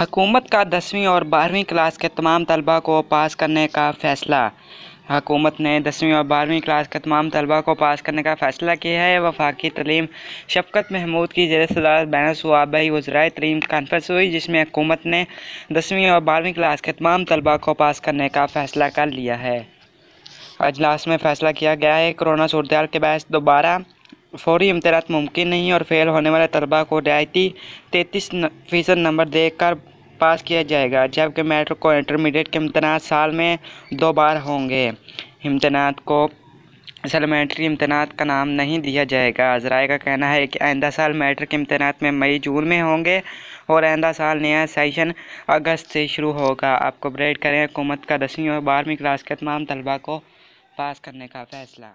हकूमत का दसवीं और बारहवीं क्लास के तमाम तलबा को पास करने का फ़ैसला हकूमत ने दसवीं और बारहवीं क्लास के तमाम तलबा को पास करने का फ़ैसला किया है वफाकी तलीम शफकत महमूद की जेर सदार बैनस सूबाई वजराय तलीम कॉन्फ्रेंस हुई जिसमें हकूमत ने दसवीं और बारहवीं क्लास के तमाम तलबा को पास करने का फ़ैसला कर लिया है अजलास में फ़ैसला किया गया है कोरोना सूरत के बहस दोबारा फौरी अमतरात मुमकिन नहीं और फेल होने वाले तलबा को रियायती तैतीस फीसद नंबर देकर पास किया जाएगा जबकि मेट्रिक और इंटरमीडिएट के इम्तना साल में दो बार होंगे इम्तनात को सलमेंट्री इम्तनात का नाम नहीं दिया जाएगा जराए का कहना है कि आइंदा साल मैट्रिक इम्तनात में मई जून में होंगे और आइंदा साल नया सेशन अगस्त से शुरू होगा आपको ब्रेड करें हुकूमत का दसवीं और बारहवीं क्लास के तमाम तलबा को पास करने का फैसला